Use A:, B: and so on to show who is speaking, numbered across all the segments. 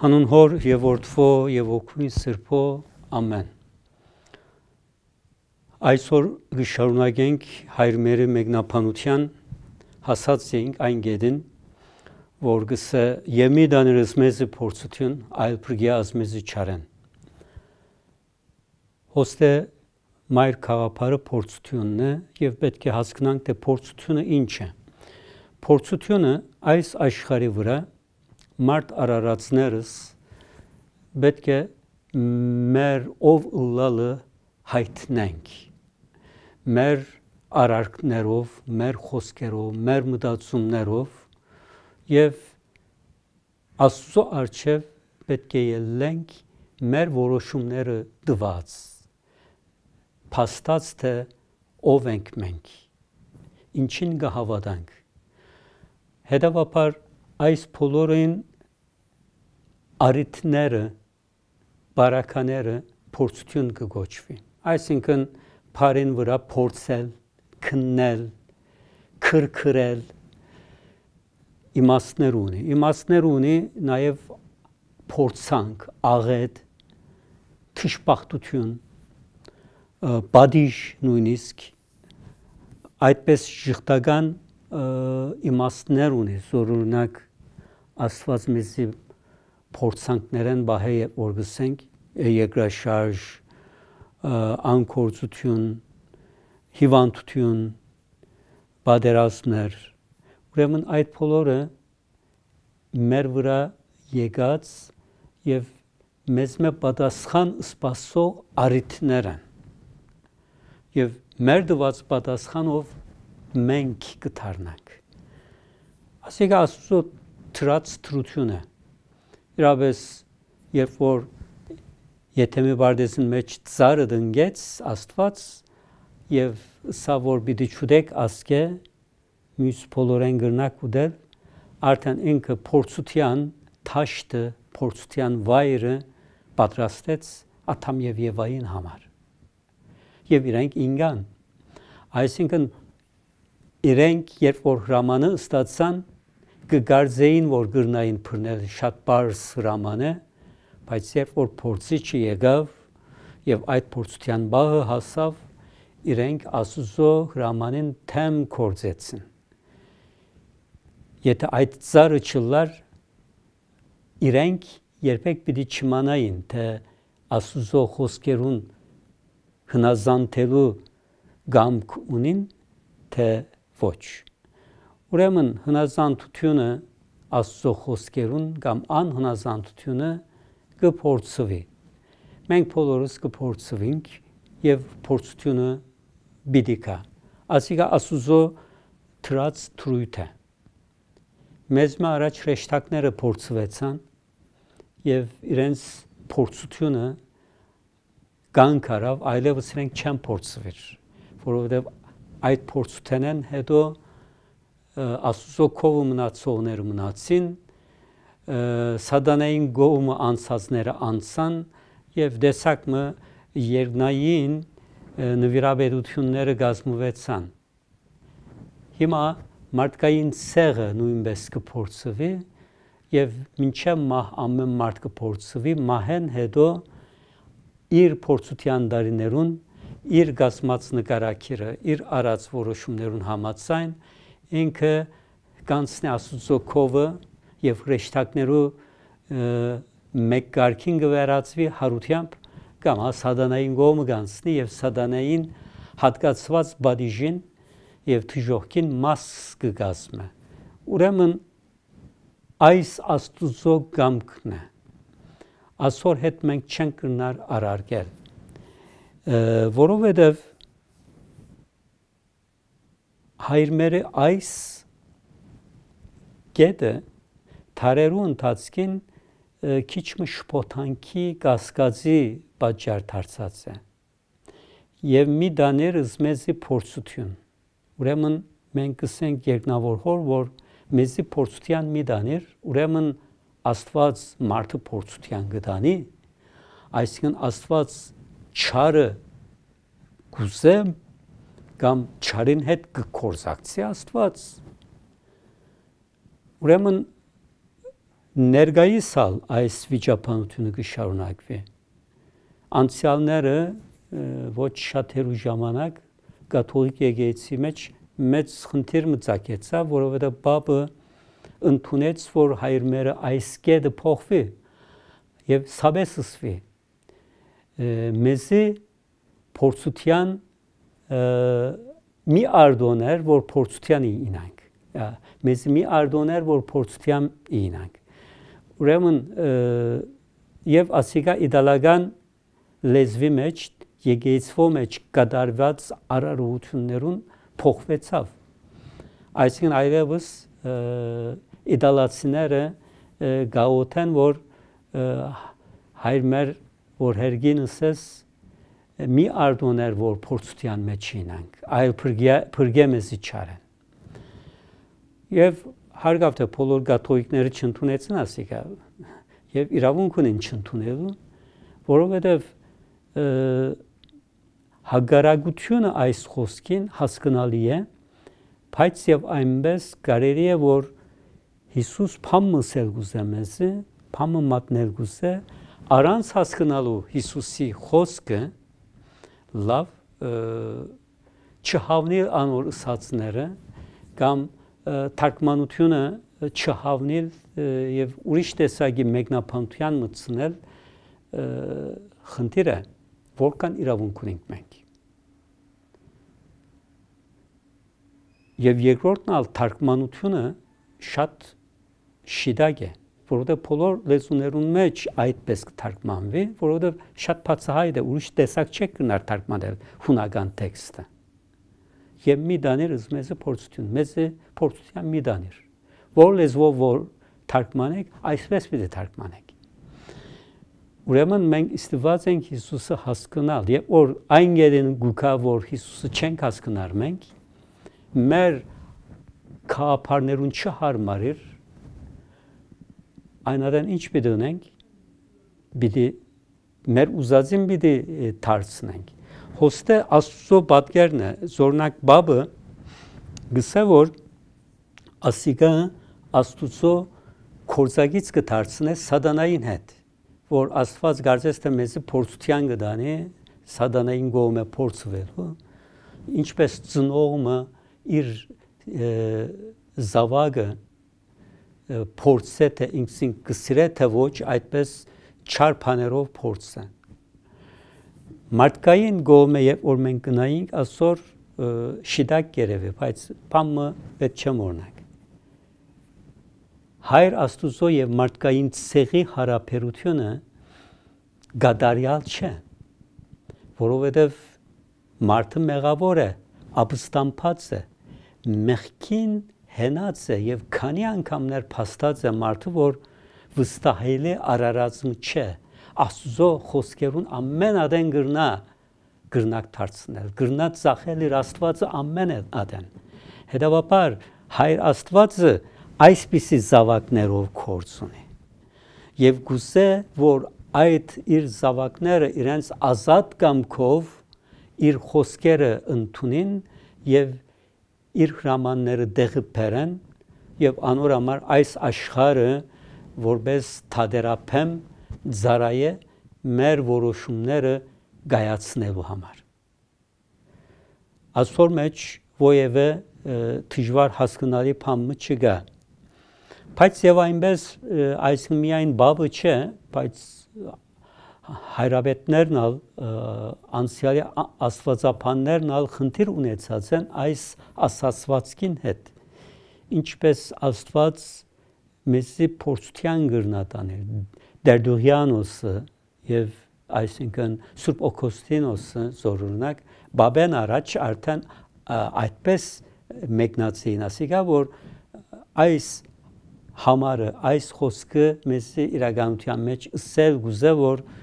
A: Հանուն Հոր եւ Որդվո եւ Օգնի Սրբո ամեն։ Այսօր գշարունակենք հայրմերի մեկնաբանության հասած ենք այն գեդին, որ գսը եմի դաներս մեզի փորձություն, այլ բրգի ազմեզի չարեն։ Ոստե մայր խաղապարը փորձությունն է եւ պետք է հասկանանք թե փորձությունը ինչ է։ Փորձությունը այս աշխարի վրա մարդ արարածներս պետք է մեր ով լալը հայտնենք մեր արարքներով, մեր խոսքերով, մեր մտածումներով եւ Աստծո արչեւ պետք է ելենք մեր որոշումները դված փաստած թե ով ենք մենք ինչին կհավատանք հետևաբար այս բոլորին արիթները, բարակաները փորձություն կգոչվի։ Այսինքն բարին վրա փորձել, քննել, քրքրել իմաստներ ունի։ Իմաստներ ունի նաև փորձանք, աղետ, թշպախտություն, բադիժ նույնիսկ այդպես շղթական իմաստներ ունի, զորունակ Աստված մեզ փորձանքներ են բահել, որ գսենք երկրաշարժ, անկորձություն, հիվանդություն, բادرասներ։ Ուրեմն այդ բոլորը մեր վրա եկած եւ մեզ մե պատասխան սпасող արիթներ են։ Եվ մեր դված պատասխանով մենք կդառնանք։ Ասիկա Աստծո թրած թրություն է։ Իրավես երբ որ եթե մի բարդեսին մեջ ծարը դնգեց Աստված եւ սա որ պիտի ճուդեք ասկե մյուս բոլորեն գրնակ ուդել արդեն ինքը փորձության թաշտը փորձության վայրը պատրաստեց Աթամ եւ Եվային համար եւ իրենք ինգան այսինքն իրենք երբ որ հրամանը ստացան կգարձեին, որ գրնային փռնելը շատ բարձ հրաման է, բայց երբ որ փորձիչը եկավ եւ այդ փորձության բաղը հասավ, իրենք Աստուծո հրամանին թեմ կործեցին։ Եթե այդ ծառը չլար, իրենք երբեք պիտի չիմանային, թե Աստուծո խոսքերուն հնազանդելու գամք ունին, թե ոչ։ Ուրեմն հնազանդությունը Աստծո խոսքերուն կամ անհնազանդությունը կփորձվի։ Մենք բոլորս կփորձվենք եւ փորձությունը բիդիկա։ Ասիկա Աստուծո թրած թրույթը։ Մեզ մա առաջ հեշտակները փորձվեցան եւ իրենց փորձությունը կանգ արավ, այլևս իրենք չեն փորձվեր, որովհետեւ այդ փորձութենեն հետո Աստուծո կողը մնացողները մնացին, սադանային գողը անցածները անցան եւ դեսակը երնային նվիրաբերությունները գազմուվեցան։ Հիմա մարդկային ցեղը նույնպես կփորձվի եւ մինչեւ մահ ամեն մարդ կփորձվի մահեն հետո իր փորձության դարիներուն իր գազմած նկարակիրը իր արած որոշումներուն համաձայն ինքը կանցնի Աստծո կովը եւ հրեշտակներու մեկ գարկին կվերածվի հարությամբ կամ սադանային գոմը կանցնի եւ սադանային հատկացված բադիժին եւ թժողքին մաս կգազմը ուրեմն այս աստուծո կամքն է ասոր հետ մենք չենք կնար արարգել որովհետև հայրմերը այս գետը թարերու ընթացքին քիչ մը շփոթանքի կասկածի պատճառ դարձած է եւ մի դաներ զմեզի փորձություն ուրեմն մենք կսենք երկնավոր հոր որ մեզի փորձության մի դաներ ուրեմն աստված մարդը փորձության գտանի այսինքն աստված չարը գուզեմ կամ չարին հետ կկորզակցի Աստված։ Ուրեմն ներգայիս ալ այս վիճաբանությունը կշարունակվի։ Անցյալները ոչ շատ հեռու ժամանակ կաթողիկ եկեղեցի մեջ մեծ խնդիր մտակեցա, որովհետև Պապը ընդունեց, որ հայրմերը այս կետը փոխվի եւ սաբեսսվի։ Մեզի փորձության մի արդոներ, որ փորձության ինանք։ Մեզ մի արդոներ, որ փորձության ինանք։ Ուրեմն եւ ասիկա իդալական լեզվի մեջ եգեյցվո մեջ կդարված արարողություններուն փոխվեցավ։ Այսինքն այլևս իդալացիները գաոթեն որ հայր մեր որ հերգինսես մի արդոներ, որ փորձության մեջ չինանք, այլ փրկե մեզի չարեն։ Եվ հարգավ թե բոլոր գաթողիկները չընդունեցին ասիկա եւ իրավունք ունեն չընդունելու, որովհետեւ հագարագությունը այս խոսքին հասկանալի է, բայց եւ այնպես կարելի է որ Հիսուս փամմսել գուզեմեզի, փամը մատնել գուզե, առանց հասկանալու Հիսուսի խոսքը լավ չհավնել անոր ըսածները կամ թարգմանությունը չհավնել եւ ուրիշ տեսակի մեկնաբանության մտցնել խնդիրը որքան իրավունք ունենք մենք եւ երկրորդն ալ թարգմանությունը շատ շիդակ է որովհետև բոլոր լեզուներուն մեջ այդպես կթարգմանվի, որովհետև շատ բացահայտ է, ուրիշ տեսակ չեք գնար թարգմանել հունական տեքստը։ Եվ մի դաներ մեզը փորձություն, մեզը փորձության մի դաներ։ Որ լեզվով որ թարգմանեք, այսպես պիտի դե թարգմանեք։ Ուրեմն մենք ստիված ենք Հիսուսը հասկանալ, եւ որ այն գերին գուկա որ Հիսուսը չենք հասկանար մենք, մեր քաղաքարներուն չհարմարիր, Aynadan ինչ պիտի ունենք։ Պիտի մեր ուզածին պիտի դարձնենք։ Հոստե Աստծո պատկերն է, Զորնակ Բաբը գսե որ ասիկա Աստուծո կորցագից կդարձնե սադանային հետ, որ Աստված գարձես թե մեզի փորձության կդանի սադանային գողմը փորձվելու, ինչպես ծնողը իր զավակը փորձե թե ինքսին կսրե թե ոչ այդպես չար բաներով փորձեն մարդկային գոմը եւ որ մենք գնայինք ասոր շիդակ երևի բայց բամը պետք չեմ օրնակ հայր աստուծո եւ մարդկային ցեղի հարաբերությունը գադարյալ չէ որովհետեւ մարդը մեղավոր է ապստամբած է մեղքին հենած է եւ քանի անգամներ փաստած է մարդը, որ վստահելի արարածն չէ։ Աստուծո խոսքերուն ամեն ադեն գրնա գրնակ դարձնել։ Գրնա ծախել իր Աստվածը ամեն ադեն։ Հետևաբար հայր Աստվածը այսպիսի զավակներով կորց ունի։ Եվ գուսե, որ այդ իր զավակները իրենց ազատ կամքով իր խոսքերը ընդունին եւ իր հրամանները դեղը բերեն եւ անոր համար այս աշխարը որպես թադերապեմ ծարայե մեր որոշումները գայացնելու համար ասոր մեջ ոևէ դժվար հասկանալի բանը չկա բայց եւ այնպես այսինքն միայն բաբը չէ բայց հայրավետներն ալ անցյալի աստվածապաններն ալ խնդիր ունեցած են այս ասացվածքին հետ ինչպես աստված մեզի փորձության գրնատանել դերդուհյանոսը եւ այսինքն սուրբ օկոստինոսը զորունակ բաբեն առաջ արդեն այդպես մեկնացին ասիկա որ այս համարը այս խոսքը մեզ իրականության մեջ սել գուզե որ և,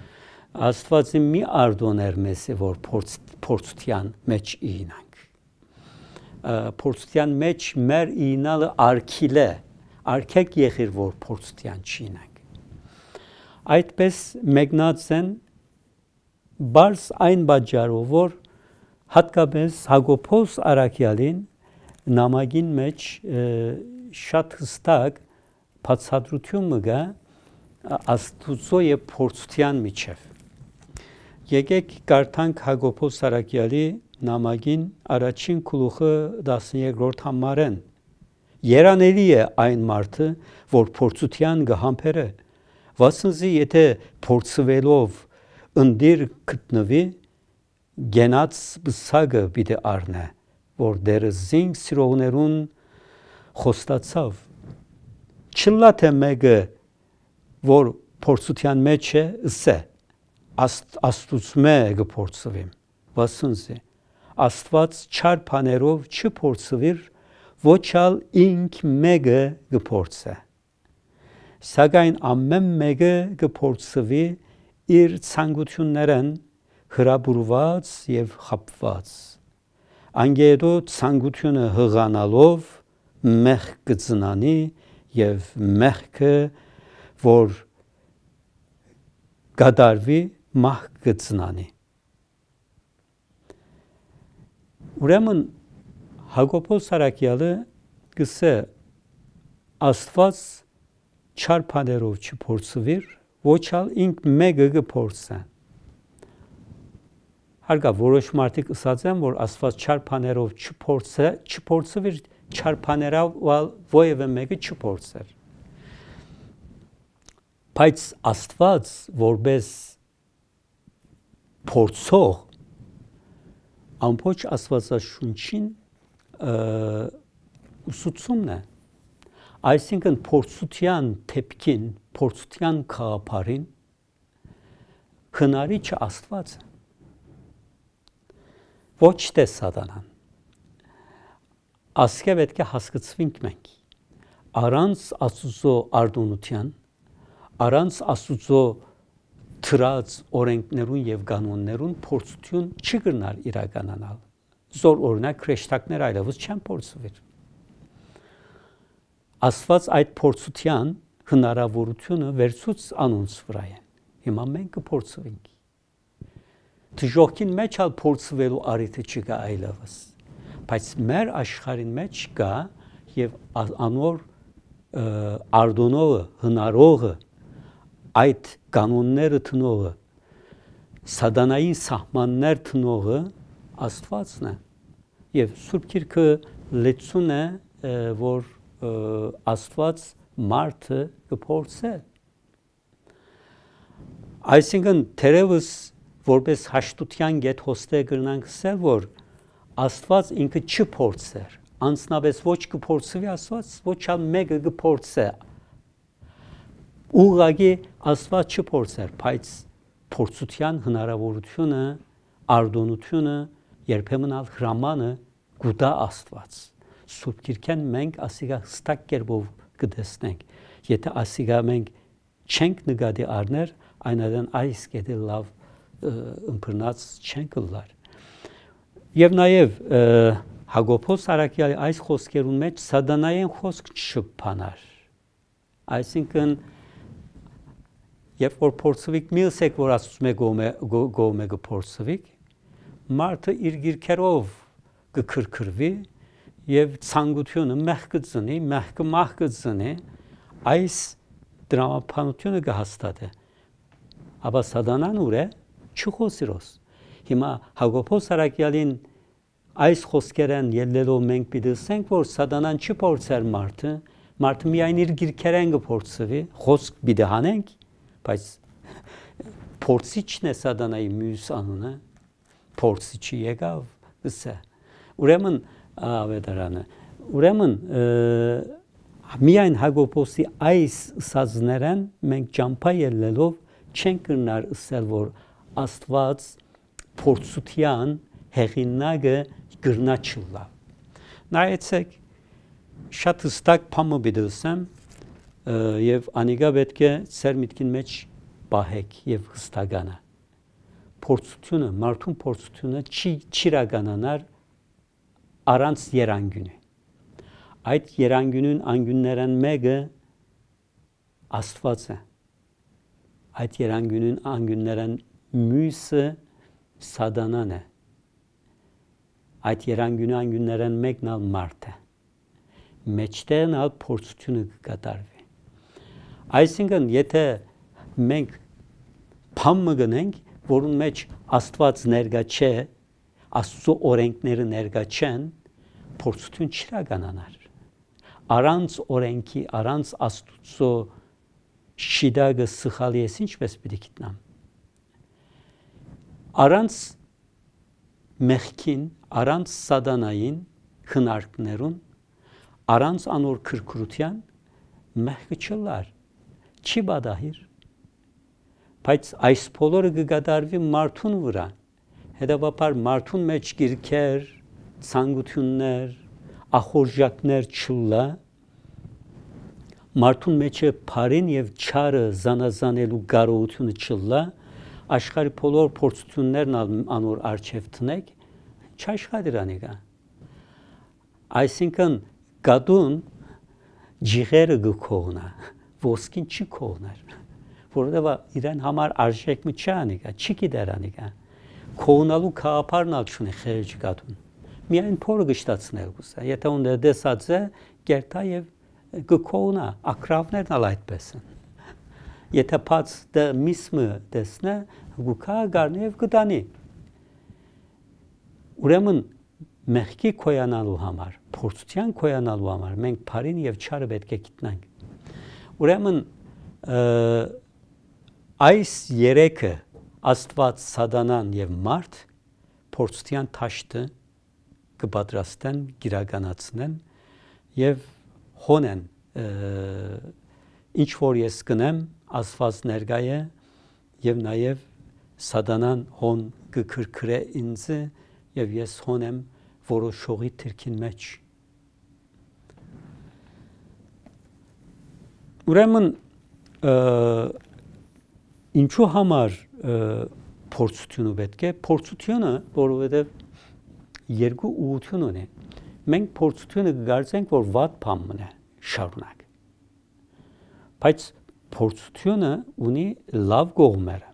A: Աստվածի մի արդոներ մեզ է որ փորձ փորձության մեջ ինանք։ Փորձության մեջ մեր ինալը արքիլը, արքեք եղիր որ փորձության չինանք։ Այդպես մեկնած են բարձ այն բաժարով որ հատկապես Հակոբոս Արաքյալին նամակին մեջ շատ հստակ բացատրություն մը գա աստուծո եւ փորձության միջև Եկեք կարդանք Հակոբոս Սարակյալի նամակին առաջին գլուխը 12-րդ համարեն։ Երանելի է այն մարդը, որ փորձության գհամբերե։ Վասնզի եթե փորձվելով ընդդիր գտնվի, գենած բսակը պիտի առնե, որ դերը զինք սիրողներուն խոստացավ։ Չլա թե մեկը, որ փորձության մեջ է, ըսե աստ, աստուծմե գործվի վասնզի աստված չար փաներով չփորձվիր ոչալ ինք մեգը գործը սակայն ամեն մեգը գործվի իր ցանկություններն հրաբուրված եւ խապված անգեդո ցանկությունը հղանալով մեղ կծնանի եւ մեղքը որ գադարվի մահ կծնանի։ Ուրեմն Հակոբոս Սարակյալը գսե Աստված չարփաներով չփորձվիր, ոչալ ինք մեկը կփորձե։ Հարգա որոշ մարդիկ ասած են, որ Աստված չարփաներով չփորձե, չփորձվիր չարփաներով ովևէ մեկը չփորձեր։ Բայց Աստված որպես փորձող ամբողջ աստվածաշունչին ուսուցումն է այսինքն փորձության թեփքին փորձության խաղապարին քնարիչ աստված ոչ թե սատանան ասկե պետք է հասկացվենք մենք առանց աստուծո արդոնության առանց աստուծո թրած օրենքներուն եւ կանոններուն փորձություն չգնար իրականանալ։ Զոր օրինակ քրեշտակներ այլևս չեն փորձվել։ Աստված այդ փորձության հնարավորությունը վերցուց անոնց վրա է։ Հիմա մենք կփորձվենք։ Դժոխքին մեջ ալ փորձվելու արիթը չկա այլևս։ Բայց մեր աշխարհին մեջ կա եւ անոր արդոնողը, հնարողը այդ կանոնները տնողը սադանայի սահմաններ տնողը աստվածն է եւ սուրբ գիրքը լեցուն է որ աստված մարդը կփորձե այսինքն թերևս որպես հաշտության գետ հոստե գրնանք ասել որ Աստված ինքը չփորձեր։ Անձնապես ոչ կփորձվի Աստված, ոչ ան մեկը կփորձե Ուղղակի Աստված չփորձեր, բայց փորձության հնարավորությունը, արդոնությունը երբեմն ալ հրամանը գուտա Աստված։ Սուրբ Գիրքեն մենք ասիգա հստակ կերպով կտեսնենք։ Եթե ասիգա մենք չենք նկատի առնել, այնadın այս կետը լավ ըմբռնած չենք լար։ Եվ նաև Հակոբոս Սարակյալի այս խոսքերուն մեջ սատանային խոսք չփանար։ Այսինքն Երբ որ փորձվիք միլսեք, որ Աստծո մե գոմե գոմե կփորձվիք, մարդը իր գիրքերով կքրքրվի եւ ցանկությունը մեղ կծնի, մեղ կմախ կծնի, այս դրամապանությունը կհաստատի։ Ապա սադանան ուր է չխոսիրոս։ Հիմա Հակոբոս Արաքյալին այս խոսքերեն ելնելով մենք պիտեսենք, որ սադանան չի փորձեր մարդը, մարդը միայն իր գիրքերեն կփորձվի, խոսք պիտի հանենք բայց փորձիչն է սադանայի մյուս անունը փորձիչի եկավ սա ուրեմն ավետարանը ուրեմն միայն հագոպոսի այս սազներեն մենք ճամփա ելնելով չեն կրնար ասել որ աստված փորձության հեղինակը գրնաչուլա նայեցեք շատ հստակ փամը բիդոսեմ եւ անիգա պետք է սեր միտքին մեջ բահեք եւ հստականա փորձությունը մարդուն փորձությունը չի չիրականանար առանց երանգյունի այդ երանգյունին անգյուններն մեկը աստվածը այդ երանգյունին անգյուններն մյուսը սադանան է այդ երանգյունի անգյուններն մեկն ալ մարդը մեջտեն ալ փորձությունը կկատարվի Այսինքն, եթե մենք փամը գնենք, որուն մեջ Աստված ներկա չէ, Աստծո օրենքները ներկա չեն, փորձություն չիրականանար։ Առանց օրենքի, առանց Աստծո շիդագը սխալի է, ինչպես պիտի գտնամ։ Առանց մեղքին, առանց սադանային քնարկներուն, առանց անոր քրքրության մեղքը չլար չի բադահիր։ Բայց այս բոլորը կգադարվի մարդուն վրա։ Հետևաբար մարդուն մեջ գիրքեր, ցանկություններ, ախորժակներ չլա։ Մարդուն մեջը բարին եւ չարը զանազանելու կարողությունը չլա։ Աշխարհի բոլոր փորձություններն անոր արժև տնեք, չաշխատրանիկա։ Այսինքն գադուն ջիղերը գկողնա ոսկին չի կողներ, որովհետև իրեն համար արժեք մի չանիկա, չի գիտերանիկա։ Կողնալու կաղապարն ակշունի խերջի կատուն։ Միայն փորը գշտացնել գուսա, եթե ունդ է դեսած է, գերտա և գկողնա, ակրավներն ալ այդպես են։ Եթե պած դա դե միսմը դեսնը, գուկա գարնի և գտանի։ Ուրեմն մեղքի կոյանալու համար, փորձության կոյանալու համար մենք բարին եւ չարը պետք է գիտնանք։ Ուրեմն այս երեքը Աստված, Սատանան եւ մարդ փորձության ճաշտը կպատրաստեն, գիրականացնեն եւ հոնեն ինչ որ ես կնեմ, Աստված ներկա է եւ նաեւ Սատանան հոն կքրքրե ինձ եւ ես հոնեմ որոշողի թիրքին մեջ Ուրեմն ինչու համար փորձությունը պետք է փորձությունը, որովհետև երկու ուղություն ունի։ Մենք փորձությունը կգործենք, որ ված բան մնա շարունակ։ Բայց փորձությունը ունի լավ կողմերը։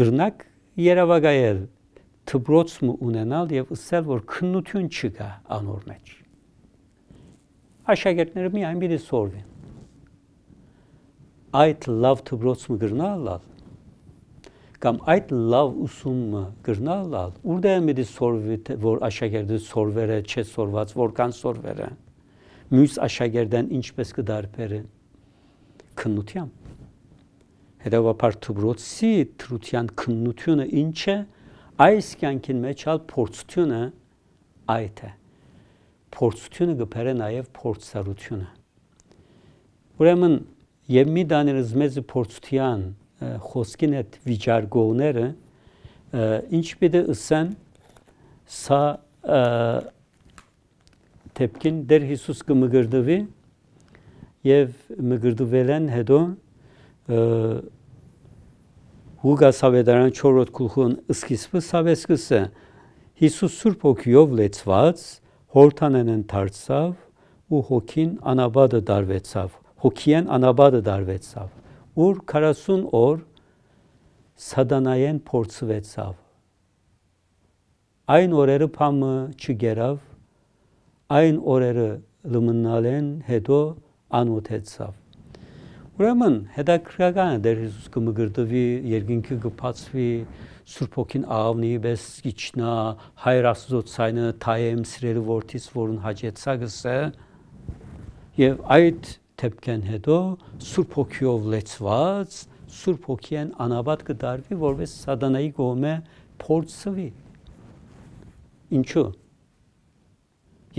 A: Գրնակ երավագայել դպրոցը ունենալ եւ ասել, որ քննություն չկա անոր մեջ աշակերտները միայն պիտի սորվեն։ Այդ լավ դպրոցը գրնալը կամ այդ լավ ուսումը գրնալը ուրդեղ պիտի սորվի որ աշակերտը սորվերը չէ սորված որքան սորվերը մյուս աշակերտան ինչպես կդարբերեն քննությամբ հետևաբար դպրոցի դրության քննությունը ինչ է այս կյանքին մեջ հալ փորձությունը այդ է փորձությունը գբերե նաև փորձարությունը։ Ուրեմն եւ մի դաներս մեծ փորձության խոսքին այդ վիճարկողները ինչ պիտի ըսեն սա տեպքին դեր Հիսուս կմգրդվի եւ մգրդվելեն հետո Հուգաս հավետարան 4-րդ գլխուն սկիզբը սավեսկսը Հիսուս Սուրբ ոգիով լեցված հորթանեն ընթարցավ ու հոգին անաբադը դարվեցավ, հոգիեն անաբադը դարվեցավ, ուր 40 օր սադանայեն փորձվեցավ։ Այն օրերը փամը չգերավ, այն օրերը լմնալեն հետո անոթեցավ։ Ուրեմն հետաքրական է դեր Հիսուս կմգրտվի, երկինքը կփածվի, Սուրբ ոգին աղավնի բես իջնա, հայր աստծո ցայնը թայեմ սիրելու որդից, որուն հաջեցակս է։ Եվ այդ թեփքեն հետո Սուրբ ոգիով լեցված, Սուրբ ոգին անաբատ կդարվի, որպես սատանայի կողմը փորձվի։ Ինչու՞։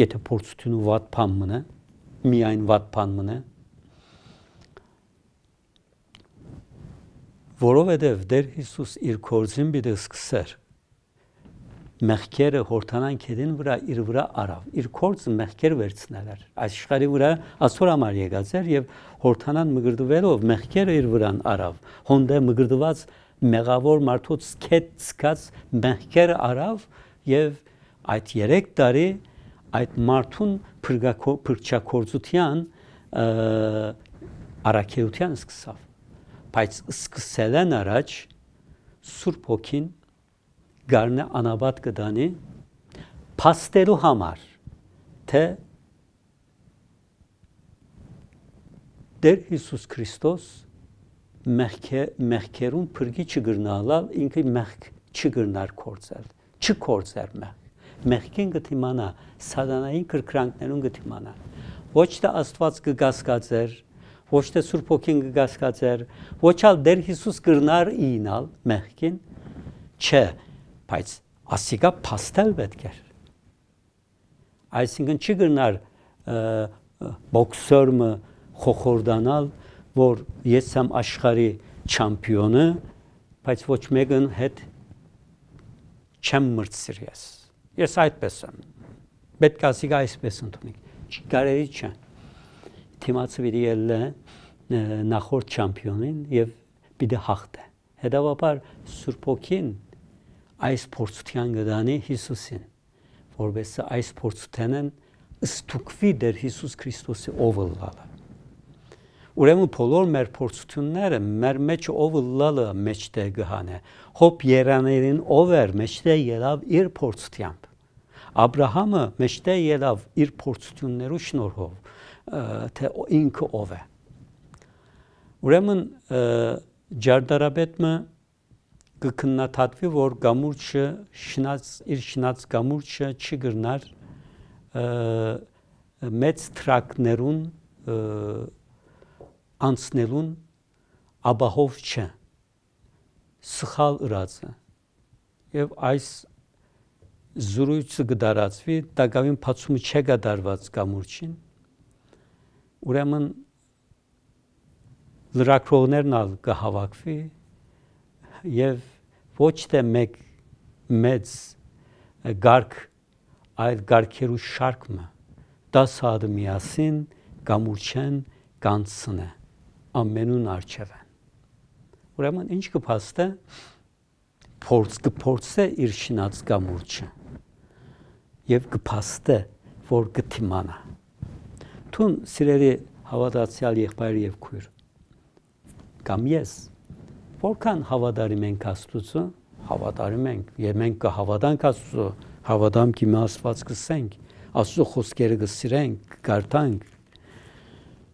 A: Եթե փորձությունը վատ բան մնա, միայն վատ բան մնա, որովհետև Տեր Հիսուս իր կորձին պիտի սկսեր մեղքերը հորթանան քեդին վրա իր վրա արավ իր կորձը մեղքեր վերցնել էր այս աշխարհի վրա աստոր համար եկած էր եւ հորթանան մգրդվելով մեղքերը իր վրան արավ հոնդե մգրդված մեղավոր մարդոց քեդ սկած մեղքերը արավ եւ այդ 3 տարի այդ մարդուն փրկակո փրկչակորձության առաքելության սկսավ Բայց սկսել են առաջ Սուրբ Հոգին գարնը անաբատ կդանի փաստելու համար, թե Տեր Հիսուս Քրիստոս մեղքե մեղքերուն փրկի չգրնալալ ինքը մեղք չգրնար կործել չկործեր մեղք մեղքին գտիմանա սատանային կրկրանքներուն գտիմանա ոչ թե աստված կգասկածեր ոչ թե Սուրբ Հոգին կգասկածեր, ոչ ալ դեր Հիսուս կրնար ինալ մեղքին, չէ, բայց ասիկա փաստել պետք էր։ Այսինքն չի գրնար բոքսորը խոխորդանալ, որ ես եմ աշխարհի չամպիոնը, բայց ոչ մեկն հետ չեմ մրցրի ես։ Ես այդպես եմ։ Պետք է ասիկա այսպես ընդունենք։ Չկարելի չէ։ չա թիմացվիրի էլ նախորդ չամպիոնին եւ պիտի դե հաղթե։ Հետևաբար Սուրբ ոգին այս փորձության գտանի Հիսուսին, որովհետեւ այս փորձութենն ստուգվի դեր Հիսուս Քրիստոսի ով լալը։ Ուրեմն բոլոր մեր փորձությունները մեր մեջ ով լալը մեջտեղ գհանե։ Հոբ Երաներին ով էր մեջտեղ ելավ իր փորձությամբ։ Աբ รา համը մեջտեղ ելավ իր փորձություններու շնորհով թե ինքը ով է։ Ուրեմն ջարդարապետը կքննաթատվի, որ գամուրջը շնաց իր շնաց գամուրջը չգրնար մեծ տրակներուն անցնելուն աբահով չէ սխալ ըրածը եւ այս զրույցը գդարացվի տակավին փացումը չգդարված կամուրջին ուրեմն լրակրողներն ալ կհավաքվի եւ ոչ թե մեկ մեծ գարք այլ գարքերու շարքը դասը միասին կամուրջեն կանցնե ամենուն արչևեն ուրեմն ինչ կփաստե փորձ կփորձե իր շնած կամուրջը եւ կփաստե որ գթիմանա Թուն սիրելի հավատացյալ եղբայր եւ քույր։ Կամ ես որքան հավատարիմ ենք Աստծո, հավատարիմ ենք եւ մենք կհավատանք Աստծո, հավատամքի մասված կսենք, Աստծո խոսքերը կսիրենք, կարդանք։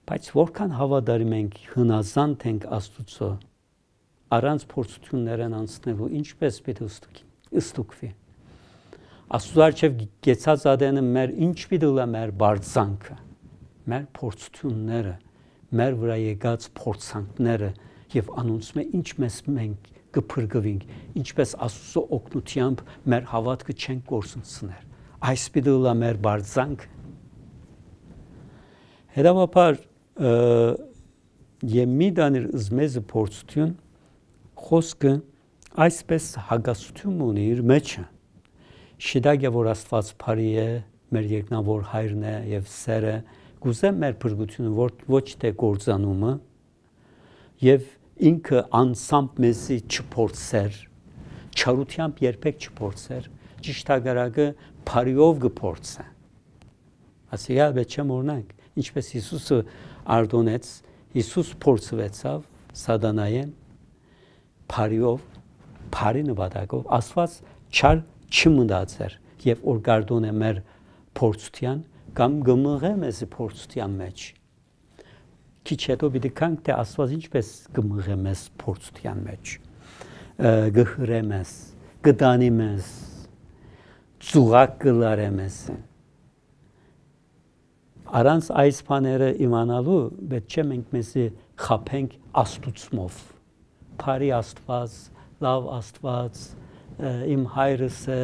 A: Բայց որքան հավատարիմ ենք հնազանդ ենք Աստծո, առանց փորձություններն անցնելու ինչպես պետք է ըստուքի, ըստուքվի։ Աստծո արժեվ գեցած ադենը մեր ինչ պիտի լա մեր բարձանքը մեր փորձությունները, մեր վրա եկած փորձանքները եւ անոնցում է ինչ մեզ մենք կփրկվենք, ինչպես Աստծո օգնությամբ մեր հավատքը չեն կորցնել։ Այս պիտելա մեր բարձանք։ Հետամապար եւ մի դաներ զմեզը փորձություն խոսքը այսպես հագաստում ունի իր մեջը։ Շիդագը որ Աստված բարի է, մեր երկնավոր հայրն է եւ սերը է գուզեմ մեր փրկությունը որ ոչ թե կորցանումը եւ ինքը անսամբ մեզի չփորձեր չարությամբ երբեք չփորձեր ճիշտ հագարակը բարիով կփորձե ասի ա վեճեմ օրնանք ինչպես Հիսուսը արդոնեց Հիսուս փորձվեցավ սատանայեն բարիով բարի նպատակով աստված չար չմտածեր եւ որ գարդոն է մեր փորձության կամ գմղե մեզ փորձության մեջ։ Քիչ հետո պիտի կանք թե Աստված ինչպես գմղե մեզ փորձության մեջ։ Գհրե մեզ, գտանի մեզ, ծուղակ կլարե մեզ։ Առանց այս բաները իմանալու պետք չէ մենք մեզի խափենք աստուծմով։ Փարի Աստված, լավ Աստված, իմ հայրս է,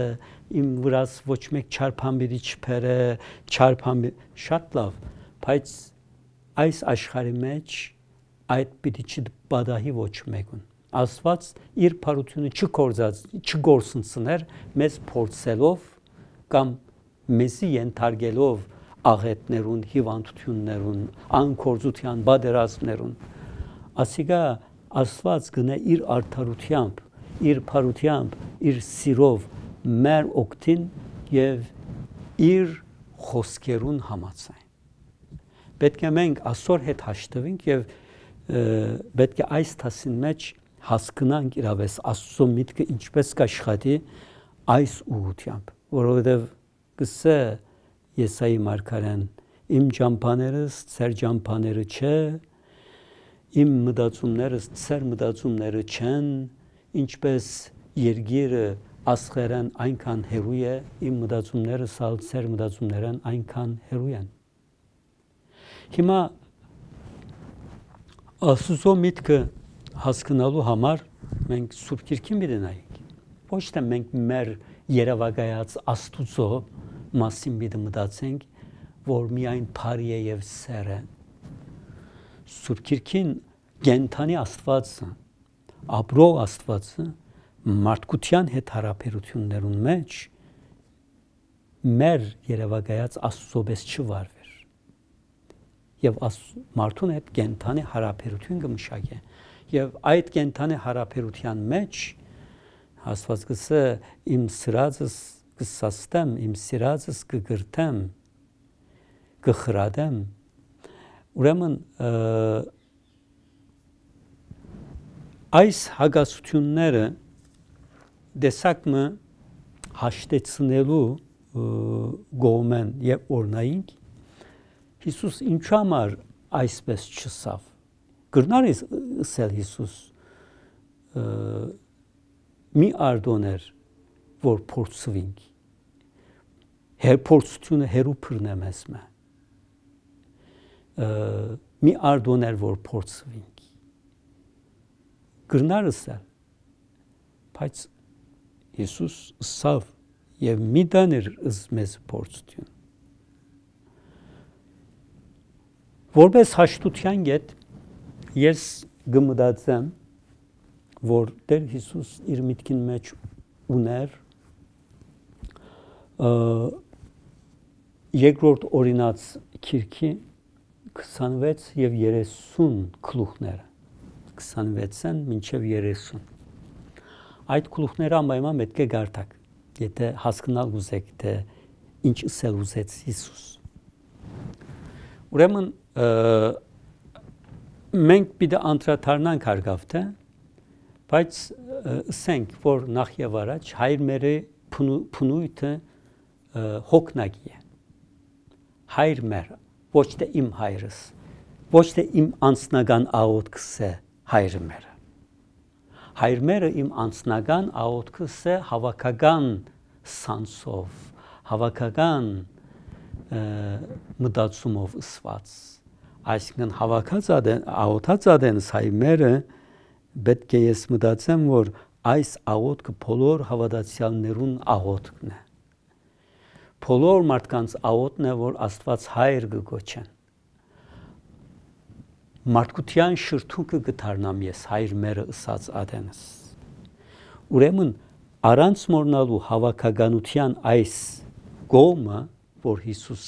A: իմ վրաս ոչ մեկ չարփամբիրի չփերը, չարփամբիր շատ լավ, բայց այս աշխարհի մեջ այդ պիտի չբադահի ոչ մեկուն։ Աստված իր բարությունը չկործած, չգործընցներ մեզ փորձելով կամ մեզի ենթարկելով աղետներուն, հիվանդություններուն, անկորձության, բادرազմներուն։ Ասիկա Աստված գնա իր արդարությամբ իր փարությամբ, իր սիրով մեր օգտին եւ իր խոսքերուն համաձայն։ Պետք է մենք այսօր հետ հաշտվենք եւ պետք է այս տասին մեջ հասկանանք իրավես Աստծո միտքը ինչպես կաշխատի այս ուղությամբ, որովհետև գսե Եսայի մարգարեն իմ ճամփաներս ծեր ճամփաները չէ, իմ մտածումներս ծեր մտածումները չեն, չեն ինչպես երգիրը ասխերեն այնքան հերույ է, իմ մտածումները սալցեր մտածումներն այնքան հերույ են։ Հիմա Աստծո միտքը հասկանալու համար մենք Սուրբ Գիրքին մի դնայինք։ Ոչ թե մենք մեր երևակայած Աստծո մասին մի մտածենք, որ միայն բարի է եւ սեր է։ Սուրբ Գիրքին գենթանի Աստվածն ապրող Աստվածը մարդկության հետ հարաբերություններուն մեջ մեր երևակայած Աստծո պես չվարվեր։ Եվ մարդուն այդ կենթանի հարաբերություն կմշակե։ Եվ այդ կենթանի հարաբերության մեջ Աստված գսը իմ սրածս կսաստեմ, իմ սիրածս կգրտեմ, կխրադեմ։ Ուրեմն Այս հագացությունները դեսակը հաշտեցնելու գոմ են եւ օրնայինք Հիսուս ինչու համար այսպես չսավ գրնար իսել Հիսուս մի արդոներ որ փորձվինք հեր փորձությունը հերու փրնեմ ես մե մի արդոներ որ փորձվինք գրնարսը բայց Հիսուս սավ եւ մի դաներ մեզ փորձություն որպես հաշտության գետ ես գմդացեմ որ Տեր Հիսուս իր միտքին մեջ ուներ երկրորդ օրինաց քիրքի 26 եւ 30 գլուխները 26-ն մինչև 30։ Այդ գլուխները ամայմա պետք է գարտակ, եթե հասկանալ ուզեք, թե ինչ ասել ուզեց Հիսուս։ Ուրեմն մենք պիտի անդրադառնանք հարգավտը, բայց ասենք, որ նախ եւ առաջ հայր մերը փնույթը հոգնակի է։ Հայր մեր, ոչ թե իմ հայրս, ոչ թե իմ անձնական աղոթքս է, հայր մեր։ Հայր մերը իմ անձնական աղոթքս է հավաքական սանսով, հավաքական մտածումով ըսված։ Այսինքն հավաքած ադեն, աղոթած ադենս հայ մերը պետք է ես մտածեմ, որ այս աղոթքը բոլոր հավատացյալներուն աղոթքն է։ Բոլոր մարդկանց աղոթն է, որ Աստված հայր կգոչեն մարդկության շրթունքը գտարնամ ես հայր մերը ըսած ադենս։ Ուրեմն առանց մորնալու հավաքականության այս գոմը, որ Հիսուս